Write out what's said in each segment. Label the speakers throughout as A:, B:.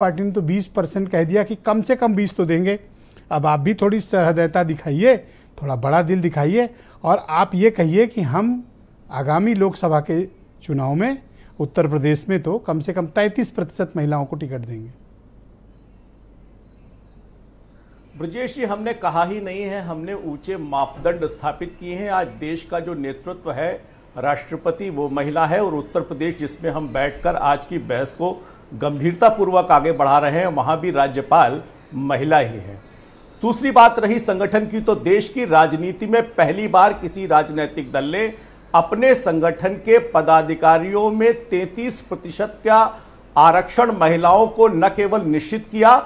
A: Party ने तो 20 percent कह दिया कि कम से कम 20 तो देंगे अब आप भी थोड़ी सरहदयता दिखाइए थोड़ा बड़ा दिल दिखाइए और आप ये कहिए कि हम आगामी लोकसभा के चुनाव में उत्तर प्रदेश में तो कम से कम 33 प्रतिशत महिलाओं को टिकट देंगे
B: ब्रजेश जी हमने कहा ही नहीं है हमने ऊंचे मापदंड स्थापित किए हैं आज देश का जो नेतृत्व है राष्ट्रपति वो महिला है और उत्तर प्रदेश जिसमें हम बैठकर आज की बहस को गंभीरतापूर्वक आगे बढ़ा रहे हैं वहाँ भी राज्यपाल महिला ही है दूसरी बात रही संगठन की तो देश की राजनीति में पहली बार किसी राजनीतिक दल ने अपने संगठन के पदाधिकारियों में 33 प्रतिशत का आरक्षण महिलाओं को न केवल निश्चित किया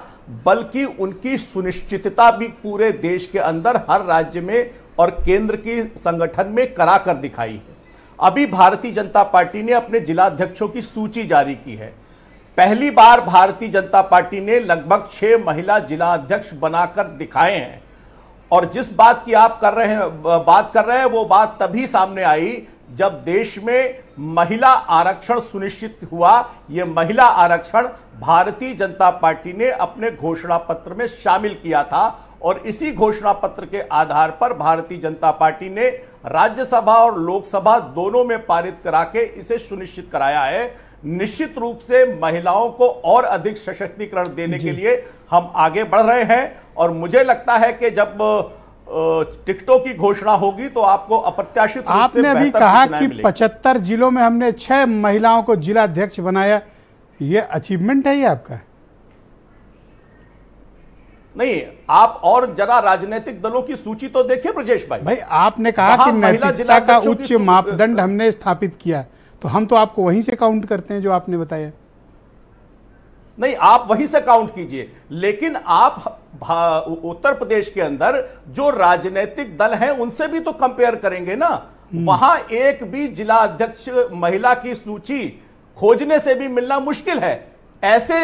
B: बल्कि उनकी सुनिश्चितता भी पूरे देश के अंदर हर राज्य में और केंद्र की संगठन में करा कर दिखाई है अभी भारतीय जनता पार्टी ने अपने जिलाध्यक्षों की सूची जारी की है पहली बार भारतीय जनता पार्टी ने लगभग छह महिला जिलाध्यक्ष बनाकर दिखाए हैं और जिस बात की आप कर रहे हैं बात कर रहे हैं वो बात तभी सामने आई जब देश में महिला आरक्षण सुनिश्चित हुआ यह महिला आरक्षण भारतीय जनता पार्टी ने अपने घोषणा पत्र में शामिल किया था और इसी घोषणा पत्र के आधार पर भारतीय जनता पार्टी ने राज्यसभा और लोकसभा दोनों में पारित करा के इसे सुनिश्चित कराया है निश्चित रूप से महिलाओं को और अधिक सशक्तिकरण देने के लिए हम आगे बढ़ रहे हैं और मुझे लगता है कि जब टिकटों की घोषणा होगी तो आपको अप्रत्याशित आपने अभी कहा कि
A: पचहत्तर जिलों में हमने छह महिलाओं को जिला अध्यक्ष बनाया ये अचीवमेंट है ये आपका
B: नहीं आप और जरा राजनीतिक दलों की सूची तो देखिए ब्रजेश भाई भाई आपने कहा कि नैतिकता का उच्च मापदंड
A: हमने स्थापित किया तो हम तो आपको वहीं से काउंट करते हैं जो आपने बताया
B: नहीं आप वहीं से काउंट कीजिए लेकिन आप उत्तर प्रदेश के अंदर जो राजनीतिक दल हैं उनसे भी तो कंपेयर करेंगे ना हम्म। वहां एक भी जिला अध्यक्ष महिला की सूची खोजने से भी मिलना मुश्किल है ऐसे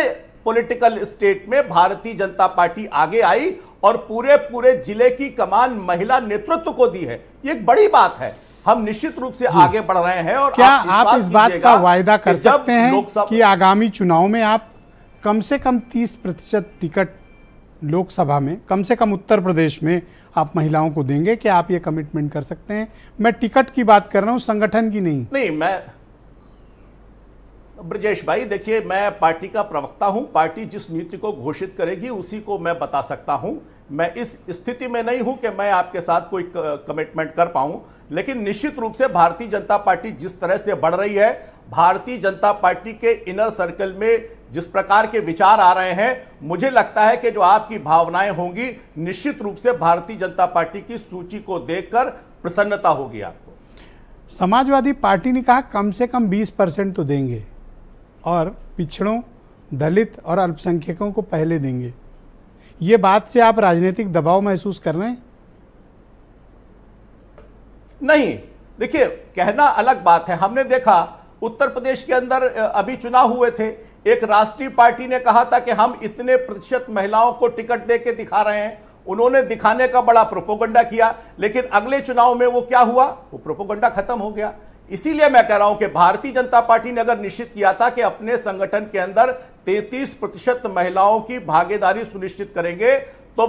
B: पॉलिटिकल स्टेट में भारतीय जनता पार्टी आगे आई और पूरे पूरे जिले की कमान महिला नेतृत्व को दी है ये एक बड़ी बात है हम निश्चित रूप से आगे बढ़ रहे हैं और क्या आप, आप इस बात का वायदा कर सकते हैं
A: कि आगामी चुनाव में आप कम से कम 30 प्रतिशत टिकट लोकसभा में कम से कम उत्तर प्रदेश में आप महिलाओं को देंगे क्या आप ये कमिटमेंट कर सकते हैं मैं टिकट की बात कर रहा हूँ संगठन की नहीं
B: नहीं मैं ब्रजेश भाई देखिए मैं पार्टी का प्रवक्ता हूं पार्टी जिस नीति को घोषित करेगी उसी को मैं बता सकता हूं मैं इस स्थिति में नहीं हूं कि मैं आपके साथ कोई कमिटमेंट कर पाऊं लेकिन निश्चित रूप से भारतीय जनता पार्टी जिस तरह से बढ़ रही है भारतीय जनता पार्टी के इनर सर्कल में जिस प्रकार के विचार आ रहे हैं मुझे लगता है कि जो आपकी भावनाएं होंगी निश्चित रूप से भारतीय जनता पार्टी की सूची को देखकर प्रसन्नता होगी आपको
A: समाजवादी पार्टी ने कहा कम से कम 20 परसेंट तो देंगे और पिछड़ों दलित और अल्पसंख्यकों को पहले देंगे ये बात से आप राजनीतिक दबाव महसूस कर रहे हैं
B: नहीं देखिए कहना अलग बात है हमने देखा उत्तर प्रदेश के अंदर अभी चुनाव हुए थे एक राष्ट्रीय पार्टी ने कहा था कि हम इतने प्रतिशत महिलाओं को टिकट दे के दिखा रहे हैं उन्होंने दिखाने का बड़ा प्रोपोगंडा किया लेकिन अगले चुनाव में वो क्या हुआ वो प्रोपोगंडा खत्म हो गया इसीलिए मैं कह रहा हूं कि भारतीय जनता पार्टी ने अगर निश्चित किया था कि अपने संगठन के अंदर 33 प्रतिशत महिलाओं की भागीदारी सुनिश्चित करेंगे तो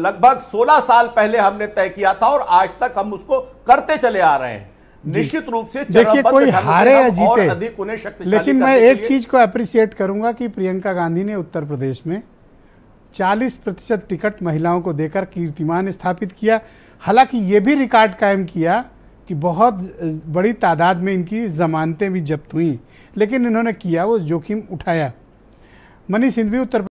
B: लगभग 16 साल पहले हमने तय किया था और आज तक हम उसको करते चले आ रहे हैं निश्चित रूप से देखिए कोई हारे या जीते अधिक उन्हें शक्ति लेकिन मैं एक चीज
A: को अप्रिशिएट करूंगा कि प्रियंका गांधी ने उत्तर प्रदेश में 40 प्रतिशत टिकट महिलाओं को देकर कीर्तिमान स्थापित किया हालांकि ये भी रिकॉर्ड कायम किया कि बहुत बड़ी तादाद में इनकी ज़मानतें भी जब्त हुई लेकिन इन्होंने किया वो जोखिम उठाया मनीष सिंधवी उत्तर